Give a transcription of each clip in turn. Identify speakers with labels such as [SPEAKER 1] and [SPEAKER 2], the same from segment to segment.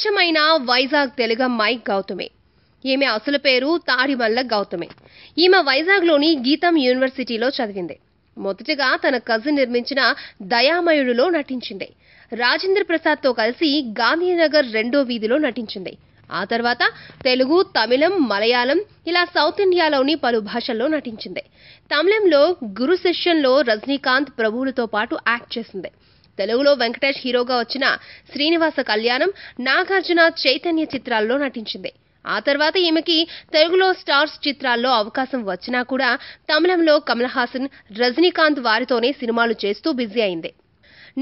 [SPEAKER 1] స్వచ్ఛమైన వైజాగ్ తెలుగమ్మాయి గౌతమే ఈమె అసలు పేరు తాడిమల్ల గౌతమే ఈమె వైజాగ్లోని గీతం యూనివర్సిటీలో చదివింది మొదటగా తన కజిన్ నిర్మించిన దయామయుడులో నటించింది రాజేంద్ర ప్రసాద్తో కలిసి గాంధీనగర్ రెండో వీధిలో నటించింది ఆ తర్వాత తెలుగు తమిళం మలయాళం ఇలా సౌత్ ఇండియాలోని పలు భాషల్లో నటించింది తమిళంలో గురు సెషన్లో రజనీకాంత్ ప్రభువులతో పాటు యాక్ట్ చేసింది తెలుగులో వెంకటేష్ హీరోగా వచ్చిన శ్రీనివాస కళ్యాణం నాగార్జున చైతన్య చిత్రాల్లో నటించింది ఆ తర్వాత ఈమెకి తెలుగులో స్టార్స్ చిత్రాల్లో అవకాశం వచ్చినా కూడా తమిళంలో కమల్ హాసన్ రజనీకాంత్ వారితోనే సినిమాలు చేస్తూ బిజీ అయింది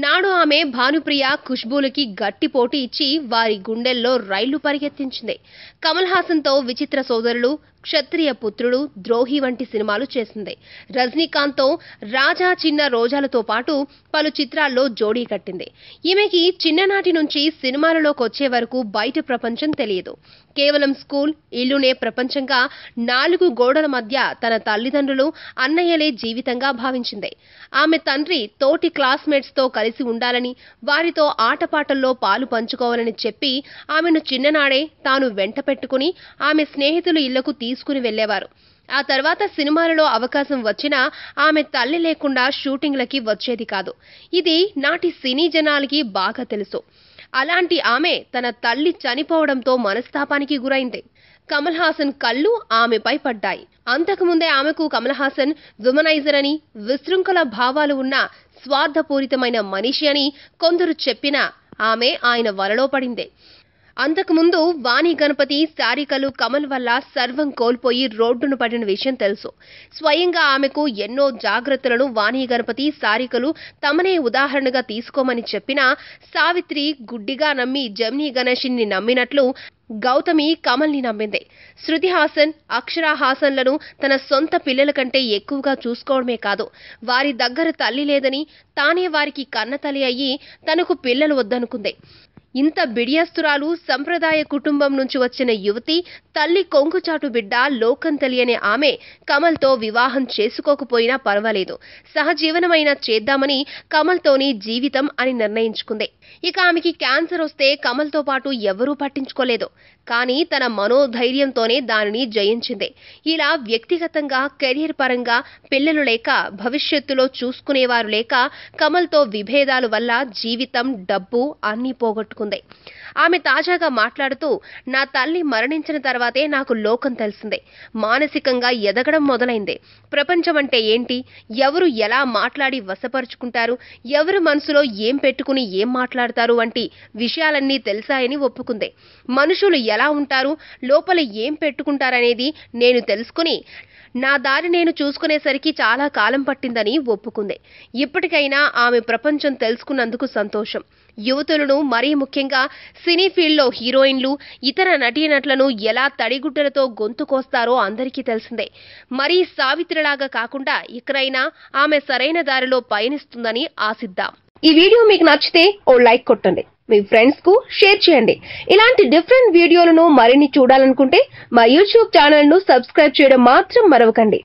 [SPEAKER 1] నాడు ఆమె భానుప్రియ ఖుష్బూలకి గట్టి పోటీ ఇచ్చి వారి గుండెల్లో రైళ్లు పరిగెత్తించింది కమల్ హాసన్తో విచిత్ర సోదరులు క్షత్రియ పుత్రుడు ద్రోహి వంటి సినిమాలు చేసింది రజనీకాంత్తో రాజా చిన్న రోజాలతో పాటు పలు చిత్రాల్లో జోడీ కట్టింది ఈమెకి చిన్ననాటి నుంచి సినిమాలలోకి వచ్చే వరకు బయట ప్రపంచం తెలియదు కేవలం స్కూల్ ఇల్లునే ప్రపంచంగా నాలుగు గోడల మధ్య తన తల్లిదండ్రులు అన్నయ్యలే జీవితంగా భావించింది ఆమె తండ్రి తోటి క్లాస్మేట్స్తో కలిసి ఉండాలని వారితో ఆటపాటల్లో పాలు పంచుకోవాలని చెప్పి ఆమెను చిన్ననాడే తాను వెంట పెట్టుకుని ఆమె స్నేహితులు ఇళ్లకు తీసుకుని వెళ్లేవారు ఆ తర్వాత సినిమాలలో అవకాశం వచ్చినా ఆమె తల్లి లేకుండా షూటింగ్లకి వచ్చేది కాదు ఇది నాటి సినీ జనాలకి బాగా తెలుసు అలాంటి ఆమె తన తల్లి చనిపోవడంతో మనస్తాపానికి గురైంది కమల్ హాసన్ కళ్ళు ఆమెపై పడ్డాయి అంతకుముందే ఆమెకు కమల్ హాసన్ విమనైజర్ అని విశృంఖల భావాలు ఉన్న స్వార్థపూరితమైన మనిషి అని కొందరు చెప్పినా ఆమె ఆయన వలలో పడింది అంతకుముందు వాణి గణపతి సారికలు కమల్ వల్ల సర్వం కోల్పోయి రోడ్డును పడిన విషయం తెలుసు స్వయంగా ఆమెకు ఎన్నో జాగ్రత్తలను వాణి గణపతి సారికలు తమనే ఉదాహరణగా తీసుకోమని చెప్పినా సావిత్రి గుడ్డిగా నమ్మి జమినీ గణేషిని నమ్మినట్లు గౌతమి కమల్ని నమ్మింది శృతి హాసన్ అక్షరా హాసన్లను తన సొంత పిల్లల కంటే ఎక్కువగా చూసుకోవడమే కాదు వారి దగ్గర తల్లి లేదని తానే వారికి కన్నతల్లి అయ్యి తనకు పిల్లలు వద్దనుకుంది ఇంత బిడియస్తురాలు సంప్రదాయ కుటుంబం నుంచి వచ్చిన యువతి తల్లి కొంగుచాటు బిడ్డ లోకం తెలియని ఆమె కమల్తో వివాహం చేసుకోకపోయినా పర్వాలేదు సహజీవనమైనా చేద్దామని కమల్తోని జీవితం అని నిర్ణయించుకుంది ఇక ఆమెకి క్యాన్సర్ వస్తే కమల్తో పాటు ఎవరూ పట్టించుకోలేదు కానీ తన మనోధైర్యంతోనే దానిని జయించింది ఇలా వ్యక్తిగతంగా కెరీర్ పరంగా పిల్లలు లేక భవిష్యత్తులో చూసుకునేవారు లేక కమల్తో విభేదాలు వల్ల జీవితం డబ్బు అన్నీ పోగొట్టుకుంది ఆమె తాజాగా మాట్లాడుతూ నా తల్లి మరణించిన తర్వాతే నాకు లోకం తెలిసింది మానసికంగా ఎదగడం మొదలైంది ప్రపంచం అంటే ఏంటి ఎవరు ఎలా మాట్లాడి వశపరుచుకుంటారు ఎవరు మనసులో ఏం పెట్టుకుని ఏం మాట్లాడతారు వంటి విషయాలన్నీ తెలిసాయని ఒప్పుకుంది మనుషులు ఎలా ఉంటారు లోపల ఏం పెట్టుకుంటారనేది నేను తెలుసుకుని నా దారి నేను చూసుకునేసరికి చాలా కాలం పట్టిందని ఒప్పుకుంది ఇప్పటికైనా ఆమె ప్రపంచం తెలుసుకున్నందుకు సంతోషం యువతులను మరీ ముఖ్యంగా సినీ ఫీల్డ్లో హీరోయిన్లు ఇతర నటీనటులను ఎలా తడిగుడ్డలతో గొంతు కోస్తారో అందరికీ తెలిసిందే మరీ సావిత్రిలాగా కాకుండా ఇక్కడైనా ఆమె సరైన దారిలో పయనిస్తుందని ఆశిద్దాం ఈ వీడియో మీకు నచ్చితే ఓ లైక్ కొట్టండి మీ ఫ్రెండ్స్ కు షేర్ చేయండి ఇలాంటి డిఫరెంట్ వీడియోలను మరిన్ని చూడాలనుకుంటే మా యూట్యూబ్ ఛానల్ ను సబ్స్క్రైబ్ చేయడం మాత్రం మరవకండి